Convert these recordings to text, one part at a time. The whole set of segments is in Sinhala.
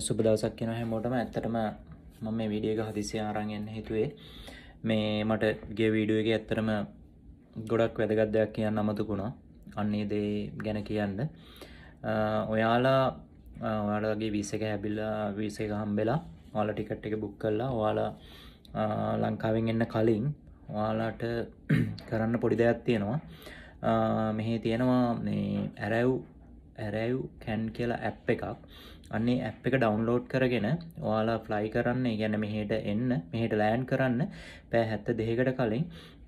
සුබ දවසක් කියෙන හැමෝටම ඇත්තටම මම මේ විඩියක හදිසිය ආරංගෙන් හිතුවේ මේ මට ගේ වීඩුවගේ ඇත්තරම ගොඩක් වැදගත් දෙයක් කියන්න අමතකුණා අන්නේ දේ ගැන කියන්න ඔයාලා ඔයාලගේ වීසක හැබිල්ලා වීසේක හම්බෙලා ඔයාල ටිකට් එක බුක් කල්ලා ඔයාලා ලංකාවෙන් එන්න කලින් ඔයාලාට කරන්න පොඩි දෙයක් තියෙනවා මෙහි තියෙනවා ඇරැව් ඇරැව් කැන් කියලා ඇප් එකක් අන්නේ ඇ් එක ඩවන්ලෝඩ් කරගෙන ඔයාලා ෆ්ලයි කරන්න ගැන මෙහට එන්න මෙහට ලෑන් කරන්න පෑ හැත්ත දෙහකට කලින්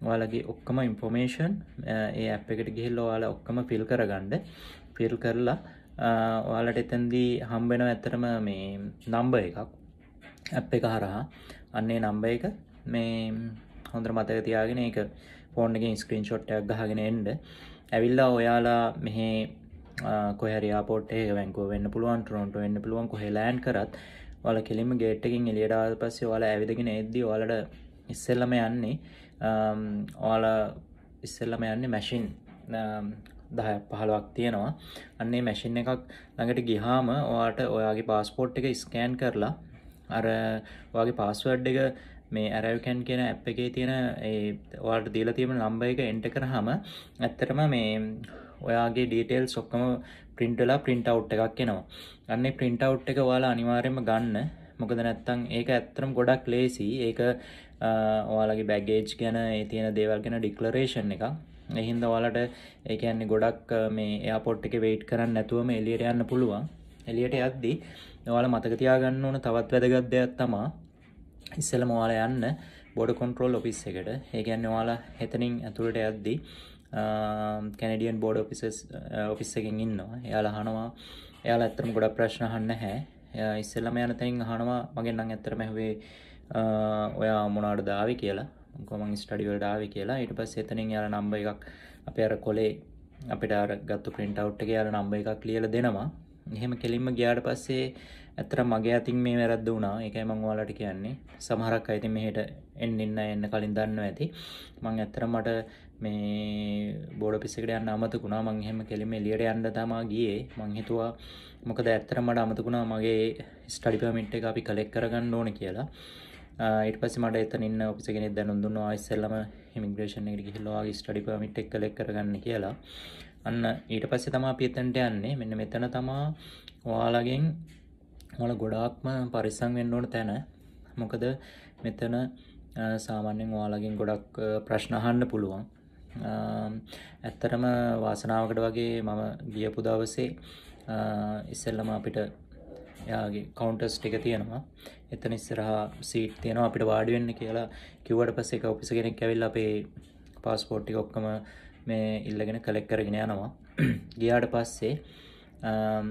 ඔයාලගේ ඔක්කම ඉන්ෆෝමේෂන් ඒ ඇ් එකට ගිහිල් ඔයාල ඔක්කම ෆිල් කරගණ්ඩ ෆිල් කරලා ඔයාලට එතන්දී හම්බෙන ඇතරම මේ නම්බ එකක් ඇ් එක හරහා අන්නේ නම්බ එක මේ හොඳර මතක තියාගෙන එක ෆෝන් එක ස්ක්‍රීන් ෂොට්ටයක් ගහගෙන එන්ඩ ඇවිල්ලා ඔයාලා මෙහේ කොහරි පොට් ඒ වැංකෝ වෙන්න පුළුවන් ටොන්ට වෙන්න පුළුවන් කොහෙලෑන් කරත් වල කෙලිම ගේට්ටකින් එලියඩාල් පස්සේ වාල ඇවිදගෙන එද්දී වලට ඉස්සෙල්ලම යන්නේ ඕල ඉස්සෙල්ලම යන්නේ මැෂින් දහ පහලවක් තියෙනවා අන්නේ මැසින් එකක් ළඟට ගිහාම ඔයාට ඔයාගේ පාස්පෝට් එක ස්කෑන් කරලා අර වගේ පාස්වඩ් එක මේ ඇරවකැන් කියෙන ඇප් එකේ තියෙන ඒ වාට දීලා තියෙන නම්බ එක එන්ට කරහම ඇත්තටම මේ ඔයාගේ ඩීටේල් සොක්කම පින්ටලා පින්ට අවට් එකක් එනවා අන්නේ පින්ට අවට් එක වාලා අනිවාර්යම ගන්න මොකද නැත්තං ඒක ඇත්තරම් ගොඩක් ලේසි ඒක ඔයාලගේ බැගේජ් ගැන ඒ තියෙන දේවල් ගැන ඩික්ලරේෂන් එක එහින්ද ඔයාලට ඒකන්නේ ගොඩක් මේ එයාපොට් එක වෙයිට් කරන්න නැතුවම එලියට යන්න පුළුවන් එලියට යද්දි ඔයාල මතකතියාගන්න ඕන තවත් වැදගත් දෙයක් තමා ඉස්සල මවාල යන්න බොඩ කොන්ට්‍රෝල් ඔපිස් එකට ඒකැන්න වාලා හෙතනින් ඇතුළට ඇද්දී කැනඩියන් බෝඩ ඔපිසස් ඔෆිස් එකෙන් ඉන්නවා එයාලා හනවා එයාලා ඇත්තරම ගොඩක් ප්‍රශ්න හන්න හැ ඉස්සල්ලම යන තැනින් හනවා මගෙන් නම් ඇත්තරම හැවේ ඔයා මොනාට දාවි කියලා කොමන් ස්ටඩිවල් ඩාවි කියලා ඊට පස් එතනින් යාල නම්බ එකක් අප අර කොලේ අපිට අර ගත්තු ප්‍රින්ට අවට් එක යාල නම්බ එකක් ලියල දෙනවා එහෙම කෙලින්ම ගියාට පස්සේ ඇතර මගේ අතින් මේ වැරද්ද වුණා එකයි මංවාලට කියන්නේ සමහරක් අයිති මෙහට එන්නන්න එන්න කලින් දන්න ඇති මං ඇතර මට මේ බෝඩ පිසිකට යන්න අමතකුණා මංහෙම කෙලිම එලියට යන්න තමා ගියේ මංහිතුවා මොකද ඇත්තර මට අමතකුණා මගේ ස්ටඩිපමිට් එක අපි කලෙක් කරගන්න ඕන කියලා ඉට පස මට එත ඉන්න ඔපිසගෙන දැනුදුන්න අයිස්සල්ලම හිමිග්‍රේෂණ එකට කිහිල්ලවාගේ ස්ටඩිපමිට් එක් කලෙක් කරගන්න කියලා අන්න ඊට පස්සේ තමා පිතන්ට යන්නේ මෙන්න මෙතන තමා ඔයාලගෙන් හොල ගොඩාක්ම පරිසං වෙන්න ඕන තැන මොකද මෙතන සාමාන්‍යෙන් ඔයාලගින් ගොඩක් ප්‍රශ්නහන්න පුළුවන් ඇත්තටම වාසනාවකට වගේ මම ගියපු දවසේ ඉස්සල්ලම අපිට යාගේ කවන්ටස් ටික තියෙනවා එතන ඉස්සරහා සීට් තියෙනවා අපිට වාඩිවෙන්න කියලා කිව්වට පස්සේ ඔපිස කෙනෙක් ඇවිල්ල අපේ පාස්පෝට්ටි ඔක්කම මේ ඉල්ලගෙන කලෙක් කරගෙන යනවා ගියාට පස්සේ Um,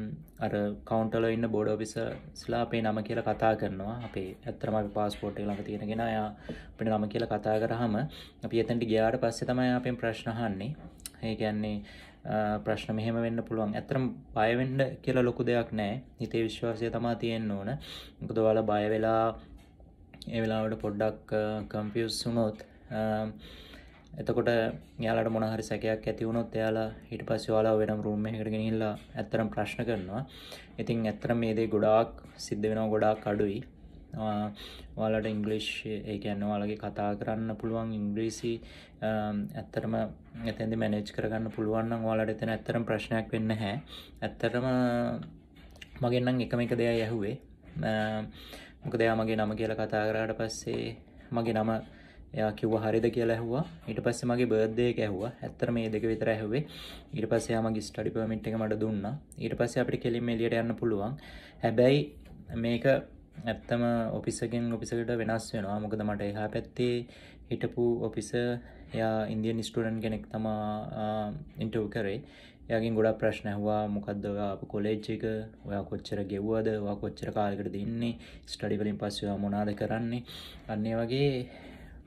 අර කවන්ටල ඉන්න බෝඩ පිස ස්ලා අපේ නම කියලා කතා කරනවා අපේ ඇත්තරම පාස්පෝට් ළඟ තියෙනගෙන යා අපට නම කියලා කතා කරහම අපි එතැන්ට ගයාට පස්සේ තමයි අපෙන් ප්‍රශ්නහන්නේ ඒකැන්නේ ප්‍රශ්න මෙහෙම වෙන්න පුළුවන් ඇතරම් බයවෙන්ඩ කියලා ලොකු දෙයක් නෑ හිතේ විශ්වාසය තමා තියෙන්න්න ඕන එකද වාල බයවෙලා එවෙලාවට පොඩ්ඩක් කම්පියස් සුනොත් එතකොට යාලට මොනහරි සැකයක් ඇතිවුණොත් එයාලා හිට පස් යාලා වෙනම් රුම්ම එකටගෙනහිල්ලා ඇත්තරම් ප්‍රශ්න කරනවා ඉතින් ඇත්තර මේදේ ගොඩාක් සිද්ධ වෙනවා ගොඩාක් අඩුයි වාලට ඉංගලිෂ් ඒකන්න වාලගේ කතා කරන්න පුළුවන් ඉංග්‍රීසි ඇත්තරම ඇතැදි මැනේජ් කරගන්න පුළුවන්න්න වාලට එතන ඇත්තරම් ප්‍රශ්නයක් වෙන්න හැ ඇත්තරම මගෙන්න්නම් එකම එක දෙයක් යැහුවේ මොක දෙයා මගේ නම කියල කතා කරාට පස්සේ මගේ නම එයා කිව්ව හරිද කියලා ඇහුවා ඊට පස්සේ මගේ බර්ත්ඩේ එක ඇහුවා ඇත්තට මේ දෙක විතර ඇහුවේ ඊට පස්සේ එයා මගේ ස්ටඩි පර්මිට් එක මට දුන්නා ඊට පස්සේ අපිට කෙලින්ම එළියට යන්න පුළුවන් හැබැයි මේක ඇත්තම ඔෆිස් එකෙන් ඔෆිස් එකට වෙනස් වෙනවා මොකද මට එහා පැත්තේ හිටපු ඔෆිස එයා ඉන්දියන් ස්ටුඩන්ට් කෙනෙක් තමා ඉන්ටර්වයුව කරේ එයාගෙන් ගොඩක් ප්‍රශ්න ඇහුවා මොකද්ද ඔයා කොලේජ් එක ඔයා කොච්චර ගෙව්වද ඔයා කොච්චර කාලයකටද ඉන්නේ ස්ටඩි වලින් පස්සේ ඔයා මොනවද කරන්නේ අන්න ඒ වගේ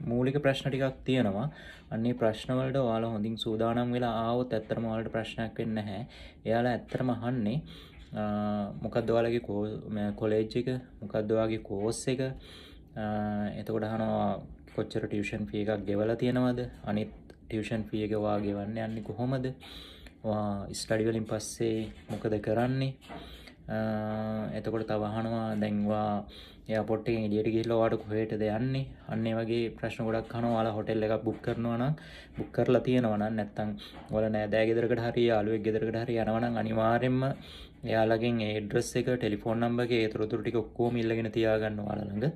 මූලික ප්‍රශ්න ටිකක් තියෙනවා අන්නේ ප්‍රශ්නවලට ඔයාලා හොඳින් සූදානම් වෙලා ආවොත් ඇත්තටම ඔයාලට ප්‍රශ්නයක් වෙන්නේ නැහැ. එයාලා ඇත්තටම අහන්නේ මොකක්ද ඔයාලගේ කොලේජ් එක මොකක්ද ඔයාගේ කෝස් එක එතකොට අහනවා කොච්චර ටියුෂන් ෆී එකක් ගෙවලා තියෙනවද? අනිත් ටියුෂන් ෆී එක ඔයා ගෙවන්නේ යන්නේ කොහොමද? ඔයා ස්ටඩි වලින් පස්සේ මොකද කරන්නේ? එතකොට තවහනවා දැන්වා එය පොට්ටේ ඉඩියට ගිල්ලවාට කොහේට දෙයන්නේ අන්නේ වගේ ප්‍රශ්න ගොඩක් හන වාලා හොටෙල් එකක් බුක් කරනවන බුක් කරලා තියෙනවන නැත්තං වල නෑදෑ ගෙදරකට හරි යාලුවෙක් ගෙදරකට හරි යනවන අනිවාරෙන්ම එයාලගෙන් ඒඩ්‍රස් එක ටෙලිෆෝන් නම්බගේ තුරතුරටි ඔක්කෝ මිල්ලගෙන තියාගන්න වාලළඟ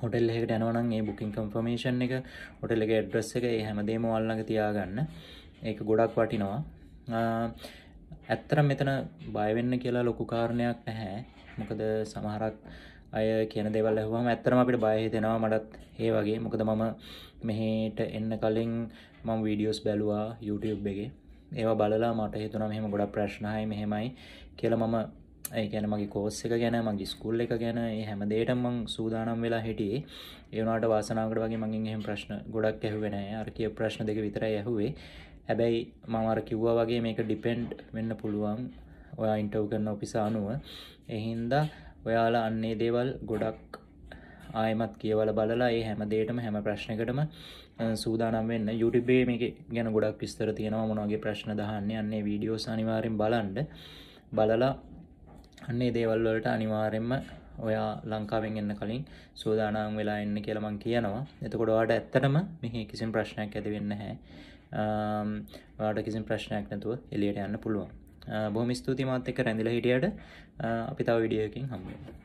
හොටෙල් එකට යනවනම් ඒ බුකින් කම්ෆර්මේෂන් එක හොටෙල් එක ඩ්‍රස් එක ඒ හැමදේම වල්ලඟ තියාගන්න ඒක ගොඩක් වටිනවා ඇත්තර මෙතන බයවෙන්න කියලා ලොකු කාරණයක් නැහැ මොකද සමහරක් අය කියන දෙවල් ඇහුවම ඇත්තරම අපිට බයහිතෙනවා මටත් ඒ වගේ මොකද මම මෙහට එන්න කලින් මම වීඩියෝස් බැලවා YouTube එක ඒවා බලලා මට හිතුන මෙහම ගොඩක් ප්‍රශ්නහයි මෙහෙමයි කියලා මම ඒගැන මගේ කෝස් එක ගැන මගේ ස්කුල් එක ගැන හැමදේට මං සූදානම් වෙලා හිටියේ ඒවනට වාසනාකට වගේ මගින් එහෙම ප්‍රශ්න ගොඩක් ඇහුවෙන අරකිය ප්‍රශ්න දෙක විතර ඇහුවේ හැබැයි මමර කිව්වා වගේ මේක ඩිපෙන්ඩ් වෙන්න පුළුවන් ඔයා ඉන්ටව් කරන ඔපිස අනුව එහින්දා ඔයාලා අන්නේ දේවල් ගොඩක් ආයමත් කියවල බලලා ඒ හැම දේටම හැම ප්‍රශ්නකටම සූදානම් වෙන්න යුටබේ මේ ගැන ගොඩක් විස්තර තියෙනවා මොනගේ ප්‍රශ්න දහන්න යන්නේ වීඩියෝ අනිවාරෙන් බලන්ඩ බලලා අන්නේ දේවල්වලට අනිවාරෙන්ම ඔයා ලංකාවෙන් එන්න කලින් සූදානම් වෙලා එන්න කියලමං කියනවා එතකොඩවාට ඇත්තටම මෙහි කිසිම් ප්‍රශ්නයක් ඇති වෙන්න හැ වාට කිසි ප්‍රශ්නයක් නැතුව එලියට යන්න පුළුවන් බොහොම ස්තුති මාත් එක රැඳිල හිටියට අපි තව විඩියකින් හම්බුවෙන්